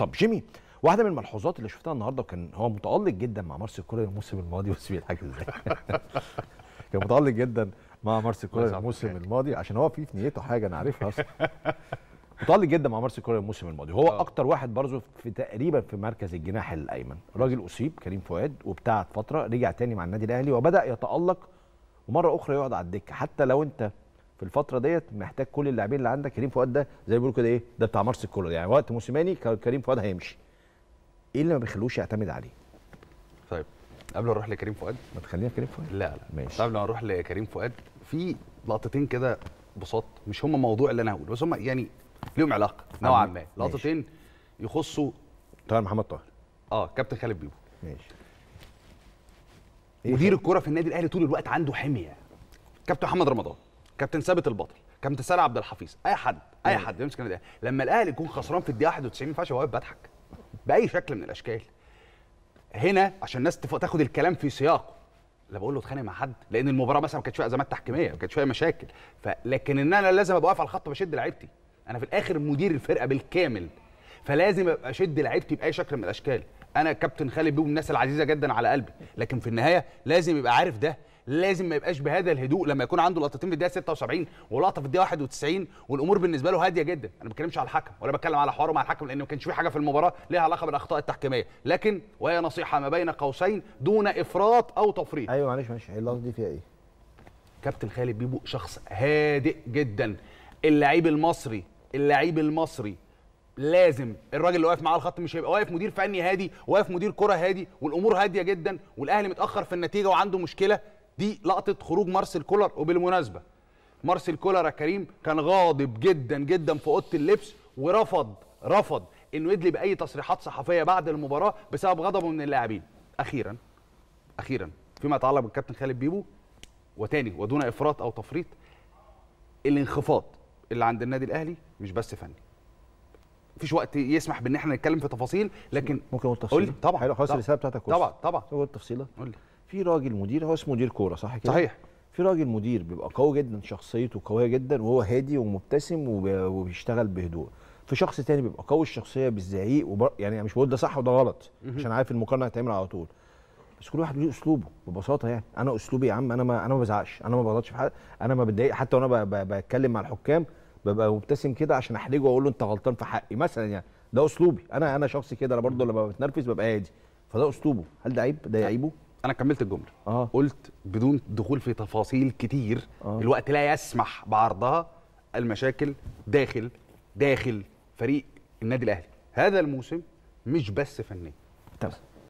طب جيمي واحده من الملحوظات اللي شفتها النهارده وكان هو متالق جدا مع مارسيل كولر الموسم الماضي بس بيضحك ازاي كان متالق جدا مع مارسيل كولر الموسم الماضي عشان هو في في نيته حاجه انا عارفها اصلا متالق جدا مع مارسيل كولر الموسم الماضي وهو آه. اكتر واحد برضه في تقريبا في مركز الجناح الايمن راجل اصيب كريم فؤاد وابتعد فتره رجع تاني مع النادي الاهلي وبدا يتالق ومره اخرى يقعد على الدكه حتى لو انت في الفتره ديت محتاج كل اللاعبين اللي عندك كريم فؤاد ده زي ما بيقولوا كده ايه ده بتاع مارس الكولر يعني وقت موسيماني كريم فؤاد هيمشي ايه اللي ما بيخلوش يعتمد عليه طيب قبل ما نروح لكريم فؤاد ما تخلينا كريم فؤاد لا لا ماشي قبل ما نروح لكريم فؤاد في لقطتين كده بساط مش هم موضوع اللي انا هقوله بس هم يعني ليهم علاقه نوعا ما لقطتين يخصوا طاهر محمد طاهر اه كابتن خالد بيبو ماشي إيه مدير طيب؟ الكوره في النادي الاهلي طول الوقت عنده حميه كابتن محمد رمضان كابتن ثابت البطل كابتن سالم عبد الحفيظ اي حد اي حد يمسك النادي لما الاهلي يكون خسران في الدقيقه 91 ما ينفعش واقف بضحك باي شكل من الاشكال هنا عشان الناس تاخد الكلام في سياقه لا بقول له اتخانق مع حد لان المباراه مثلا ما كانتش فيها ازمات تحكيميه ما كانتش فيها مشاكل فلكن ان انا لازم ابقى واقف على الخط بشد لعيبتي انا في الاخر مدير الفرقه بالكامل فلازم ابقى اشد لعيبتي باي شكل من الاشكال انا كابتن خالد بيه والناس العزيزه جدا على قلبي لكن في النهايه لازم يبقى عارف ده لازم ما يبقاش بهذا الهدوء لما يكون عنده لقطتين في الدقيقه 76 ولقطه في الدقيقه 91 والامور بالنسبه له هاديه جدا انا ما بتكلمش على الحكم ولا بتكلم على حواره مع الحكم لان ما كانش في حاجه في المباراه ليها علاقه بالاخطاء التحكيميه لكن وهي نصيحه ما بين قوسين دون افراط او تفريط ايوه معلش معلش اللقطه دي فيها ايه كابتن خالد بيبو شخص هادئ جدا اللعيب المصري اللعيب المصري لازم الراجل اللي واقف معاه الخط مش هيبقى واقف مدير فني هادي واقف مدير كره هادي والامور هاديه جدا والاهلي متاخر في النتيجه وعنده مشكله دي لقطه خروج مارسيل كولر وبالمناسبه مارسيل كولر يا كريم كان غاضب جدا جدا في اوضه اللبس ورفض رفض انه يدلي باي تصريحات صحفيه بعد المباراه بسبب غضبه من اللاعبين اخيرا اخيرا فيما يتعلق بالكابتن خالد بيبو وتاني ودون افراط او تفريط الانخفاض اللي عند النادي الاهلي مش بس فني فيش وقت يسمح بان احنا نتكلم في تفاصيل لكن ممكن اقول تفصيله طبعا حلو خلاص الرساله بتاعتك طبعا طبعا اقول التفصيله قول لي في راجل مدير هو اسمه مدير كوره صح كده صحيح في راجل مدير بيبقى قوي جدا شخصيته قويه جدا وهو هادي ومبتسم وبيشتغل بهدوء في شخص تاني بيبقى قوي الشخصيه بالزعيق وبر... يعني مش بقول ده صح وده غلط عشان عارف المقارنه هتعمل على طول بس كل واحد ليه اسلوبه ببساطه يعني انا اسلوبي يا عم انا ما انا ما بزعقش انا ما بغلطش في حد انا ما بتضايق حتى وانا ب... ب... بتكلم مع الحكام ببقى مبتسم كده عشان احرجه واقول له انت غلطان في حقي مثلا يعني ده اسلوبي انا انا شخصي كده انا برضه لما بتنرفز ببقى هادي فده اسلوبه هل ده عيب ده يعيبه انا كملت الجمله آه. قلت بدون دخول في تفاصيل كتير آه. الوقت لا يسمح بعرضها المشاكل داخل داخل فريق النادي الاهلي هذا الموسم مش بس فنيا تمام